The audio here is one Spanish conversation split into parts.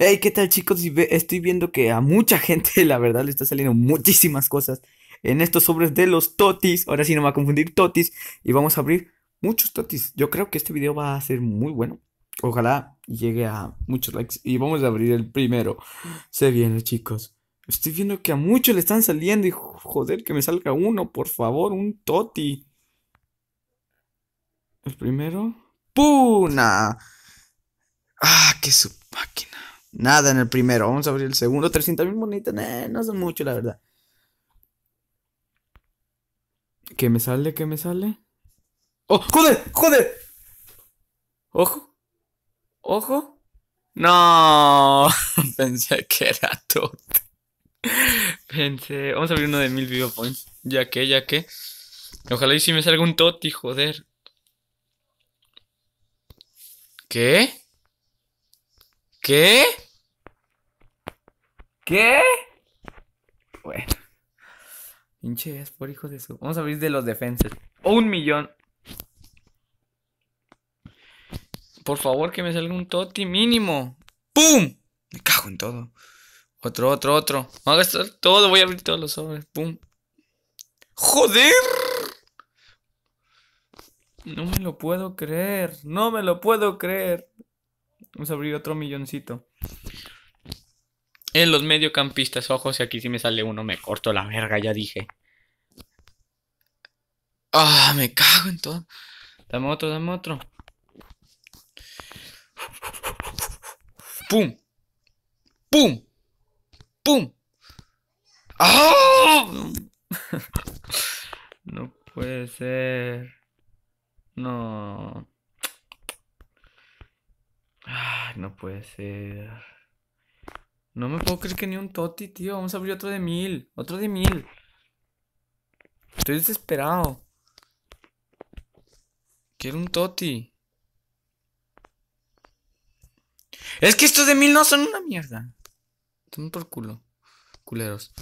Hey, ¿qué tal chicos? Estoy viendo que a mucha gente, la verdad, le está saliendo muchísimas cosas en estos sobres de los totis. Ahora sí no me va a confundir totis. Y vamos a abrir muchos totis. Yo creo que este video va a ser muy bueno. Ojalá llegue a muchos likes. Y vamos a abrir el primero. Se viene, chicos. Estoy viendo que a muchos le están saliendo. Y joder, que me salga uno, por favor, un toti. El primero. ¡Puna! ¡Ah, que su máquina! Nada en el primero. Vamos a abrir el segundo. 300 mil bonitas. no son mucho, la verdad. ¿Qué me sale? ¿Qué me sale? ¡Oh! ¡Joder! ¡Joder! ¡Ojo! ¡Ojo! ¡No! Pensé que era todo. Pensé. Vamos a abrir uno de mil video points. Ya que, ya que. Ojalá y si me salga un toti, joder. ¿Qué? ¿Qué? ¿Qué? Bueno. Pinche es por hijo de su. Vamos a abrir de los defenses. Un millón. Por favor, que me salga un toti mínimo. ¡Pum! Me cago en todo. Otro, otro, otro. Voy a todo. Voy a abrir todos los sobres. ¡Pum! ¡Joder! No me lo puedo creer. No me lo puedo creer. Vamos a abrir otro milloncito. En los mediocampistas, ojos, y aquí si me sale uno, me corto la verga, ya dije. Ah, me cago en todo. Dame otro, dame otro. ¡Pum! ¡Pum! ¡Pum! ¡Ah! no puede ser. No. Ay, no puede ser. No me puedo creer que ni un toti, tío. Vamos a abrir otro de mil. Otro de mil. Estoy desesperado. Quiero un toti. Es que estos de mil no son una mierda. Son por culo. Culeros.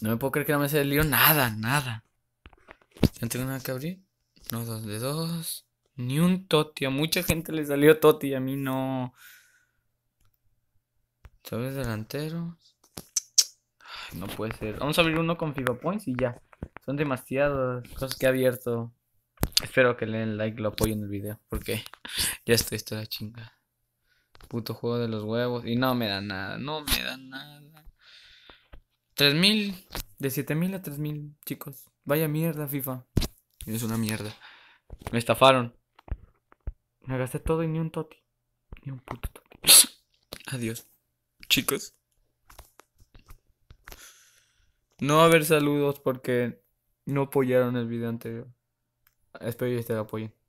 No me puedo creer que no me salió nada, nada. ¿Ya no tengo nada que abrir? No, dos de dos. Ni un toti. A mucha gente le salió toti. A mí no. Sabes delanteros. no puede ser. Vamos a abrir uno con FIFA Points y ya. Son demasiadas cosas que he abierto. Espero que le den like, lo apoyen el video. Porque ya estoy toda la chinga. Puto juego de los huevos. Y no me da nada, no me da nada. 3000. De 7000 a 3000, chicos. Vaya mierda, FIFA. Es una mierda. Me estafaron. Me gasté todo y ni un toti. Ni un puto toti. Adiós chicos. No va a haber saludos porque no apoyaron el video anterior. Espero que te apoyen.